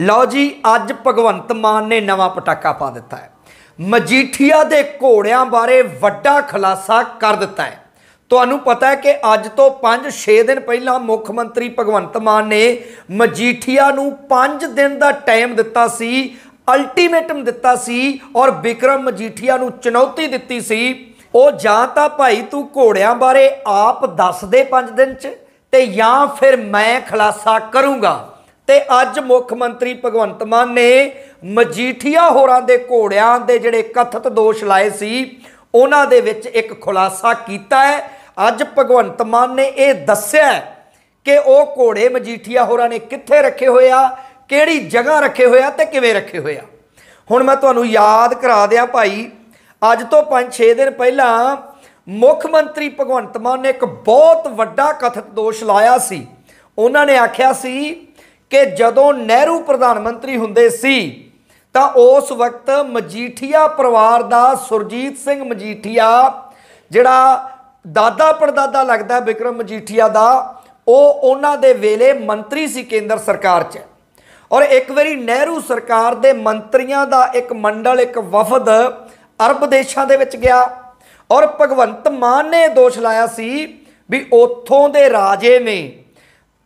ਲਓ ਜੀ ਅੱਜ ਭਗਵੰਤ ਮਾਨ ਨੇ ਨਵਾਂ ਪਟਾਕਾ ਪਾ ਦਿੱਤਾ ਹੈ ਮਜੀਠੀਆ ਦੇ ਘੋੜਿਆਂ ਬਾਰੇ ਵੱਡਾ ਖੁਲਾਸਾ ਕਰ ਦਿੱਤਾ ਹੈ ਤੁਹਾਨੂੰ ਪਤਾ ਹੈ ਕਿ ਅੱਜ ਤੋਂ 5-6 ਦਿਨ ਪਹਿਲਾਂ ਮੁੱਖ ਮੰਤਰੀ ਭਗਵੰਤ ਮਾਨ ਨੇ ਮਜੀਠੀਆ ਨੂੰ 5 ਦਿਨ ਦਾ ਟਾਈਮ ਦਿੱਤਾ ਸੀ ਅਲਟੀਮੇਟਮ ਦਿੱਤਾ ਸੀ ਔਰ ਵਿਕਰਮ ਮਜੀਠੀਆ ਨੂੰ ਚੁਣੌਤੀ ਦਿੱਤੀ ਸੀ ਉਹ ਜਾਂ ਤਾਂ ਭਾਈ ਤੂੰ ਘੋੜਿਆਂ ਬਾਰੇ ਆਪ ਦੱਸ ਦੇ 5 ਦਿਨ 'ਚ ਤੇ ਜਾਂ ਫਿਰ ਮੈਂ ਖਲਾਸਾ ਕਰੂੰਗਾ ਤੇ ਅੱਜ ਮੁੱਖ ਮੰਤਰੀ ਭਗਵੰਤ ਮਾਨ ਨੇ ਮਜੀਠੀਆ ਹੋਰਾਂ ਦੇ ਘੋੜਿਆਂ ਦੇ ਜਿਹੜੇ ਕਥਤ ਦੋਸ਼ ਲਾਏ ਸੀ ਉਹਨਾਂ ਦੇ ਵਿੱਚ ਇੱਕ ਖੁਲਾਸਾ ਕੀਤਾ ਹੈ ਅੱਜ ਭਗਵੰਤ ਮਾਨ ਨੇ ਇਹ ਦੱਸਿਆ ਕਿ ਉਹ ਘੋੜੇ ਮਜੀਠੀਆ ਹੋਰਾਂ ਨੇ ਕਿੱਥੇ ਰੱਖੇ ਹੋਇਆ ਕਿਹੜੀ ਜਗ੍ਹਾ ਰੱਖੇ ਹੋਇਆ ਤੇ ਕਿਵੇਂ ਰੱਖੇ ਹੋਇਆ ਹੁਣ ਮੈਂ ਤੁਹਾਨੂੰ ਯਾਦ ਕਰਾ ਦਿਆਂ ਭਾਈ ਅੱਜ ਤੋਂ 5-6 ਦਿਨ ਪਹਿਲਾਂ ਮੁੱਖ ਮੰਤਰੀ ਭਗਵੰਤ ਮਾਨ ਨੇ ਇੱਕ ਬਹੁਤ ਵੱਡਾ ਕਥਿਤ ਦੋਸ਼ ਲਾਇਆ ਸੀ ਉਹਨਾਂ ਨੇ ਆਖਿਆ ਸੀ ਕਿ ਜਦੋਂ ਨਹਿਰੂ ਪ੍ਰਧਾਨ ਮੰਤਰੀ ਹੁੰਦੇ ਸੀ ਤਾਂ ਉਸ ਵਕਤ ਮਜੀਠੀਆ ਪਰਿਵਾਰ ਦਾ ਸੁਰਜੀਤ ਸਿੰਘ ਮਜੀਠੀਆ ਜਿਹੜਾ ਦਾਦਾ ਪਰਦਾਦਾ ਲੱਗਦਾ ਵਿਕਰਮ ਮਜੀਠੀਆ ਦਾ ਉਹ ਉਹਨਾਂ ਦੇ ਵੇਲੇ ਮੰਤਰੀ ਸੀ ਕੇਂਦਰ ਸਰਕਾਰ 'ਚ ਔਰ ਇੱਕ ਵਾਰੀ ਨਹਿਰੂ ਸਰਕਾਰ ਦੇ ਮੰਤਰੀਆਂ ਦਾ ਇੱਕ ਮੰਡਲ ਇੱਕ ਵਫਦ ਅਰਬ ਦੇਸ਼ਾਂ ਦੇ ਵਿੱਚ ਗਿਆ ਔਰ ਭਗਵੰਤ ਮਾਨ ਨੇ ਦੋਸ਼ ਲਾਇਆ ਸੀ ਵੀ ਉੱਥੋਂ ਦੇ ਰਾਜੇ ਨੇ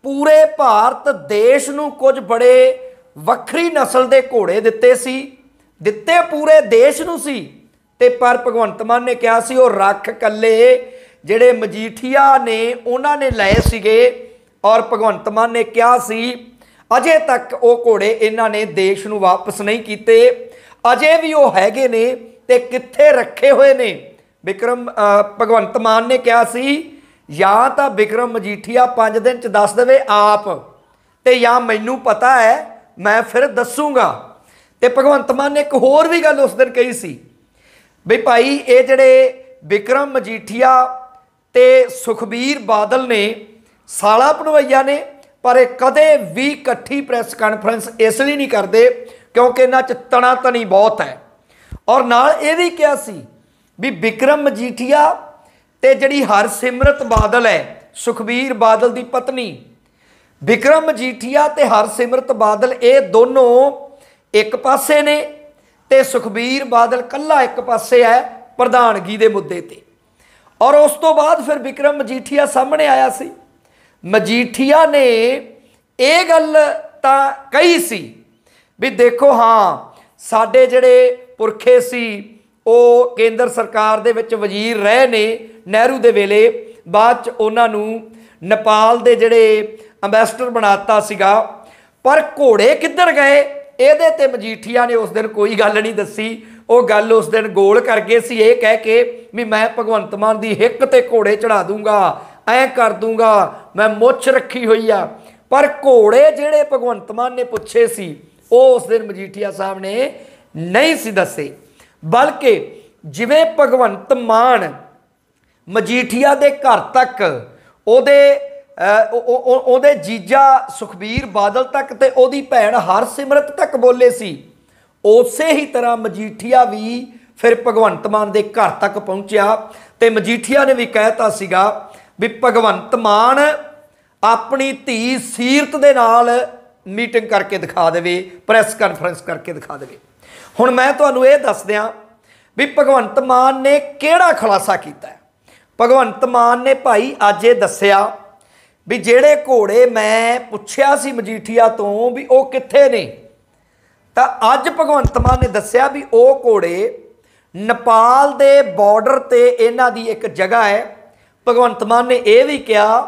ਪੂਰੇ ਭਾਰਤ ਦੇਸ਼ ਨੂੰ ਕੁਝ ਬੜੇ ਵੱਖਰੀ ਨਸਲ ਦੇ ਘੋੜੇ ਦਿੱਤੇ ਸੀ ਦਿੱਤੇ ਪੂਰੇ ਦੇਸ਼ ਨੂੰ ਸੀ ਤੇ ਪਰ ਭਗਵੰਤ ਮਾਨ ਨੇ ਕਿਹਾ ਸੀ ਉਹ ਰੱਖ ਕੱਲੇ ਜਿਹੜੇ ਮਜੀਠੀਆ ਨੇ ਉਹਨਾਂ ਨੇ ਲਏ ਸੀਗੇ ਔਰ ਭਗਵੰਤ ਮਾਨ ਨੇ ਕਿਹਾ ਸੀ ਅਜੇ ਤੱਕ ਉਹ ਘੋੜੇ ਇਹਨਾਂ ਨੇ ਦੇਸ਼ ਨੂੰ ਵਾਪਸ ਨਹੀਂ ਕੀਤੇ ਅਜੇ ਵੀ ਉਹ ਹੈਗੇ ਨੇ ਤੇ ਕਿੱਥੇ ਰੱਖੇ ਹੋਏ ਨੇ ਵਿਕਰਮ ਭਗਵੰਤ ਮਾਨ ਨੇ ਕਿਹਾ ਸੀ ਜਾਂ ਤਾਂ ਵਿਕਰਮ ਮਜੀਠੀਆ 5 ਦਿਨ ਚ ਦੱਸ ਦੇਵੇ ਆਪ ਤੇ ਜਾਂ ਮੈਨੂੰ ਪਤਾ ਹੈ ਮੈਂ ਫਿਰ ਦੱਸੂਗਾ ਤੇ ਭਗਵੰਤ ਮਾਨ ਨੇ ਇੱਕ ਹੋਰ ਵੀ ਗੱਲ ਉਸ ਦਿਨ ਕਹੀ ਸੀ ਵੀ ਭਾਈ ਇਹ ਜਿਹੜੇ ਵਿਕਰਮ ਮਜੀਠੀਆ ਤੇ ਸੁਖਬੀਰ ਬਾਦਲ ਨੇ ਸਾਲਾ ਪਨਵਈਆ ਨੇ ਪਰ ਇਹ ਕਦੇ ਵੀ ਇਕੱਠੀ ਪ੍ਰੈਸ ਕਾਨਫਰੰਸ ਇਸ ਲਈ ਨਹੀਂ ਕਰਦੇ ਕਿਉਂਕਿ ਇਹਨਾਂ 'ਚ ਤਣਾ ਤਣੀ ਬਹੁਤ ਹੈ ਔਰ ਨਾਲ ਇਹ ਵੀ ਕਿਹਾ ਸੀ ਵੀ ਵਿਕਰਮ ਮਜੀਠੀਆ ਤੇ ਜਿਹੜੀ ਹਰਸਿਮਰਤ ਬਾਦਲ ਹੈ ਸੁਖਬੀਰ ਬਾਦਲ ਦੀ ਪਤਨੀ ਵਿਕਰਮ ਜੀਠੀਆ ਤੇ ਹਰਸਿਮਰਤ ਬਾਦਲ ਇਹ ਦੋਨੋਂ ਇੱਕ ਪਾਸੇ ਨੇ ਤੇ ਸੁਖਬੀਰ ਬਾਦਲ ਕੱਲਾ ਇੱਕ ਪਾਸੇ ਹੈ ਪ੍ਰਧਾਨਗੀ ਦੇ ਮੁੱਦੇ ਤੇ ਔਰ ਉਸ ਤੋਂ ਬਾਅਦ ਫਿਰ ਵਿਕਰਮ ਮਜੀਠੀਆ ਸਾਹਮਣੇ ਆਇਆ ਸੀ ਮਜੀਠੀਆ ਨੇ ਇਹ ਗੱਲ ਤਾਂ ਕਹੀ ਸੀ ਵੀ ਦੇਖੋ ਹਾਂ ਸਾਡੇ ਜਿਹੜੇ ਪੁਰਖੇ ਸੀ ਉਹ ਕੇਂਦਰ ਸਰਕਾਰ ਦੇ ਵਿੱਚ ਵਜ਼ੀਰ ਰਹੇ ਨੇ ਨਹਿਰੂ ਦੇ ਵੇਲੇ ਬਾਅਦ ਚ ਉਹਨਾਂ ਨੂੰ ਨੇਪਾਲ ਦੇ ਜਿਹੜੇ ਐਮਬੈਸਡਰ ਬਣਾਤਾ ਸੀਗਾ ਪਰ ਘੋੜੇ ਕਿੱਧਰ ਗਏ ਇਹਦੇ ਤੇ ਮਜੀਠੀਆ ਨੇ ਉਸ ਦਿਨ ਕੋਈ ਗੱਲ ਨਹੀਂ ਦੱਸੀ ਉਹ ਗੱਲ ਉਸ ਦਿਨ ਗੋਲ ਕਰਕੇ ਸੀ ਇਹ ਕਹਿ ਕੇ ਵੀ ਮੈਂ ਭਗਵੰਤ ਮਾਨ ਦੀ ਹਿੱਕ ਤੇ ਘੋੜੇ ਚੜਾ ਦੂੰਗਾ ਐ ਕਰ ਦੂੰਗਾ ਮੈਂ ਮੁੱਛ ਰੱਖੀ ਹੋਈ ਆ ਪਰ ਘੋੜੇ ਜਿਹੜੇ ਭਗਵੰਤ ਮਾਨ ਨੇ ਪੁੱਛੇ ਸੀ ਉਹ ਉਸ ਦਿਨ ਮਜੀਠੀਆ ਸਾਹਿਬ ਨੇ ਨਹੀਂ ਸੀ ਦੱਸੇ ਬਲਕਿ ਜਿਵੇਂ ਭਗਵੰਤ ਮਾਨ ਮਜੀਠੀਆ ਦੇ ਘਰ ਤੱਕ ਉਹਦੇ ਉਹਦੇ ਜੀਜਾ ਸੁਖਬੀਰ ਬਾਦਲ ਤੱਕ ਤੇ ਉਹਦੀ ਭੈਣ ਹਰਸਿਮਰਤ ਤੱਕ ਬੋਲੇ ਸੀ ਉਸੇ ਹੀ ਤਰ੍ਹਾਂ ਮਜੀਠੀਆ ਵੀ ਫਿਰ ਭਗਵੰਤ ਮਾਨ ਦੇ ਘਰ ਤੱਕ ਪਹੁੰਚਿਆ ਤੇ ਮਜੀਠੀਆ ਨੇ ਵੀ ਕਹਿਤਾ ਸੀਗਾ ਵੀ ਭਗਵੰਤ ਮਾਨ ਆਪਣੀ ਧੀ ਸੀਰਤ ਦੇ ਨਾਲ ਮੀਟਿੰਗ ਕਰਕੇ ਦਿਖਾ ਦੇਵੇ ਪ੍ਰੈਸ ਕਾਨਫਰੰਸ ਕਰਕੇ ਦਿਖਾ ਦੇਵੇ ਹੁਣ ਮੈਂ ਤੁਹਾਨੂੰ ਇਹ ਦੱਸ ਦਿਆਂ ਵੀ ਭਗਵੰਤ ਮਾਨ ਨੇ ਕਿਹੜਾ ਖੁਲਾਸਾ ਕੀਤਾ ਭਗਵੰਤ ਮਾਨ ਨੇ ਭਾਈ ਅੱਜ ਇਹ ਦੱਸਿਆ ਵੀ ਜਿਹੜੇ ਘੋੜੇ ਮੈਂ ਪੁੱਛਿਆ ਸੀ ਮਜੀਠੀਆ ਤੋਂ ਵੀ ਉਹ ਕਿੱਥੇ ਨੇ ਤਾਂ ਅੱਜ ਭਗਵੰਤ ਮਾਨ ਨੇ ਦੱਸਿਆ ਵੀ ਉਹ ਘੋੜੇ ਨੇਪਾਲ ਦੇ ਬਾਰਡਰ ਤੇ ਇਹਨਾਂ ਦੀ ਇੱਕ ਜਗ੍ਹਾ ਹੈ ਭਗਵੰਤ ਮਾਨ ਨੇ ਇਹ ਵੀ ਕਿਹਾ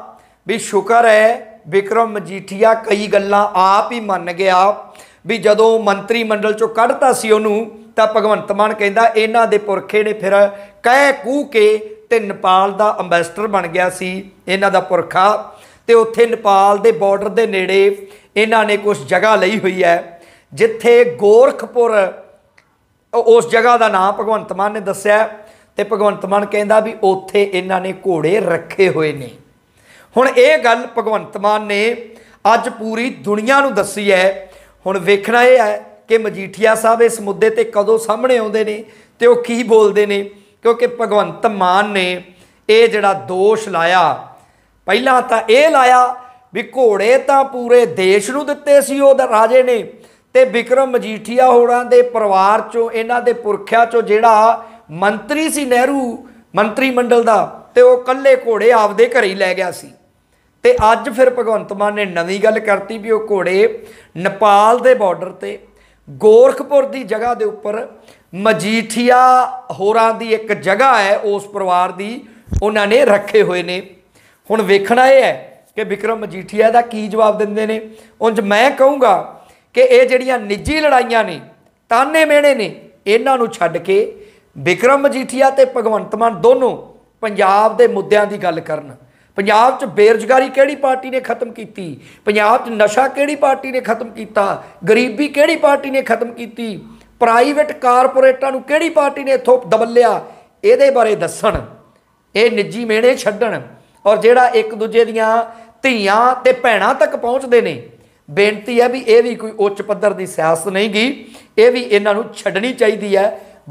ਵੀ ਸ਼ੁਕਰ ਹੈ ਵਿਕਰਮ ਮਜੀਠੀਆ ਕਈ ਗੱਲਾਂ ਆਪ ਹੀ ਮੰਨ ਗਿਆ ਵੀ ਜਦੋਂ ਮੰਤਰੀ ਮੰਡਲ ਚੋਂ ਕੱਢਤਾ ਸੀ ਉਹਨੂੰ ਤਾਂ ਭਗਵੰਤ ਮਾਨ ਕਹਿੰਦਾ ਇਹਨਾਂ ਦੇ ਪੁਰਖੇ ਨੇ ਫਿਰ ਕਹਿ ਕੂ ਕੇ ਤੇ ਨੇਪਾਲ ਦਾ ਐਮਬੈਸਡਰ ਬਣ ਗਿਆ ਸੀ ਇਹਨਾਂ ਦਾ ਪੁਰਖਾ ਤੇ ਉੱਥੇ ਨੇਪਾਲ ਦੇ ਬਾਰਡਰ ਦੇ ਨੇੜੇ ਇਹਨਾਂ ਨੇ ਕੁਝ ਜਗ੍ਹਾ ਲਈ ਹੋਈ ਹੈ ਜਿੱਥੇ ਗੋਰਖਪੁਰ ਉਸ ਜਗ੍ਹਾ ਦਾ ਨਾਮ ਭਗਵੰਤ ਮਾਨ ਨੇ ਦੱਸਿਆ ਤੇ ਭਗਵੰਤ ਮਾਨ ਕਹਿੰਦਾ ਵੀ ਉੱਥੇ ਇਹਨਾਂ ਨੇ ਘੋੜੇ ਰੱਖੇ ਹੋਏ ਨੇ ਹੁਣ ਇਹ ਗੱਲ ਭਗਵੰਤ ਮਾਨ ਨੇ ਅੱਜ ਪੂਰੀ ਦੁਨੀਆ ਨੂੰ ਦੱਸੀ ਹੈ ਹੁਣ ਵੇਖਣਾ ਇਹ ਹੈ ਕਿ ਮਜੀਠੀਆ ਸਾਹਿਬ ਇਸ ਮੁੱਦੇ ਤੇ ਕਦੋਂ ਸਾਹਮਣੇ ਆਉਂਦੇ ਨੇ ਤੇ ਉਹ ਕੀ ਬੋਲਦੇ ਨੇ ਕਿਉਂਕਿ ਭਗਵੰਤ ਮਾਨ ਨੇ ਇਹ ਜਿਹੜਾ ਦੋਸ਼ ਲਾਇਆ ਪਹਿਲਾਂ ਤਾਂ ਇਹ ਲਾਇਆ ਵੀ ਘੋੜੇ ਤਾਂ ਪੂਰੇ ਦੇਸ਼ ਨੂੰ ਦਿੱਤੇ ਸੀ ਉਹ ਰਾਜੇ ਨੇ ਤੇ ਵਿਕਰਮ ਮਜੀਠੀਆ ਹੋਰਾਂ ਦੇ ਪਰਿਵਾਰ ਚੋਂ ਇਹਨਾਂ ਦੇ ਪੁਰਖਿਆਂ ਚੋਂ ਜਿਹੜਾ ਮੰਤਰੀ ਸੀ ਨਹਿਰੂ ਮੰਤਰੀ ਮੰਡਲ ਦਾ ਤੇ ਉਹ ਕੱਲੇ ਘੋੜੇ ਆਪਦੇ ਘਰੇ ਹੀ ਲੈ ਗਿਆ ਸੀ ਤੇ ਅੱਜ ਫਿਰ ਭਗਵੰਤ ਮਾਨ ਨੇ ਨਵੀਂ ਗੱਲ ਕਰਤੀ ਵੀ ਉਹ ਘੋੜੇ ਨੇਪਾਲ ਦੇ ਬਾਰਡਰ ਤੇ ਗੋਰਖਪੁਰ ਦੀ ਜਗ੍ਹਾ ਦੇ ਉੱਪਰ ਮਜੀਠੀਆ ਹੋਰਾਂ ਦੀ ਇੱਕ ਜਗ੍ਹਾ ਹੈ ਉਸ ਪਰਿਵਾਰ ਦੀ ਉਹਨਾਂ ਨੇ ਰੱਖੇ ਹੋਏ ਨੇ ਹੁਣ ਵੇਖਣਾ ਇਹ ਹੈ ਕਿ ਵਿਕਰਮ ਮਜੀਠੀਆ ਦਾ ਕੀ ਜਵਾਬ ਦਿੰਦੇ ਨੇ ਉੰਜ ਮੈਂ ਕਹੂੰਗਾ ਕਿ ਇਹ ਜਿਹੜੀਆਂ ਨਿੱਜੀ ਲੜਾਈਆਂ ਨੇ ਤਾਨੇ ਮੇਣੇ ਨੇ ਇਹਨਾਂ ਨੂੰ ਛੱਡ ਕੇ ਵਿਕਰਮ ਮਜੀਠੀਆ ਤੇ ਭਗਵੰਤ ਮਾਨ ਦੋਨੋਂ ਪੰਜਾਬ ਦੇ ਮੁੱਦਿਆਂ ਦੀ ਗੱਲ ਕਰਨ ਪੰਜਾਬ 'ਚ ਬੇਰੁਜ਼ਗਾਰੀ ਕਿਹੜੀ ਪਾਰਟੀ ਨੇ ਖਤਮ ਕੀਤੀ ਪੰਜਾਬ 'ਚ ਨਸ਼ਾ ਕਿਹੜੀ ਪਾਰਟੀ ਨੇ ਖਤਮ ਕੀਤਾ ਗਰੀਬੀ ਕਿਹੜੀ ਪਾਰਟੀ ਨੇ ਖਤਮ ਕੀਤੀ ਪ੍ਰਾਈਵੇਟ ਕਾਰਪੋਰੇਟਾਂ ਨੂੰ ਕਿਹੜੀ ਪਾਰਟੀ ਨੇ ਇਥੋਂ ਦਬਲਿਆ ਇਹਦੇ ਬਾਰੇ ਦੱਸਣ ਇਹ ਨਿੱਜੀ ਮੇਣੇ ਛੱਡਣ ਔਰ ਜਿਹੜਾ ਇੱਕ ਦੂਜੇ ਦੀਆਂ ਧੀਆਂ ਤੇ ਭੈਣਾਂ ਤੱਕ ਪਹੁੰਚਦੇ ਨੇ ਬੇਨਤੀ ਹੈ ਵੀ ਇਹ ਵੀ ਕੋਈ ਉੱਚ ਪੱਧਰ ਦੀ ਸਿਆਸਤ ਨਹੀਂ ਗਈ ਇਹ ਵੀ ਇਹਨਾਂ ਨੂੰ ਛੱਡਣੀ ਚਾਹੀਦੀ ਹੈ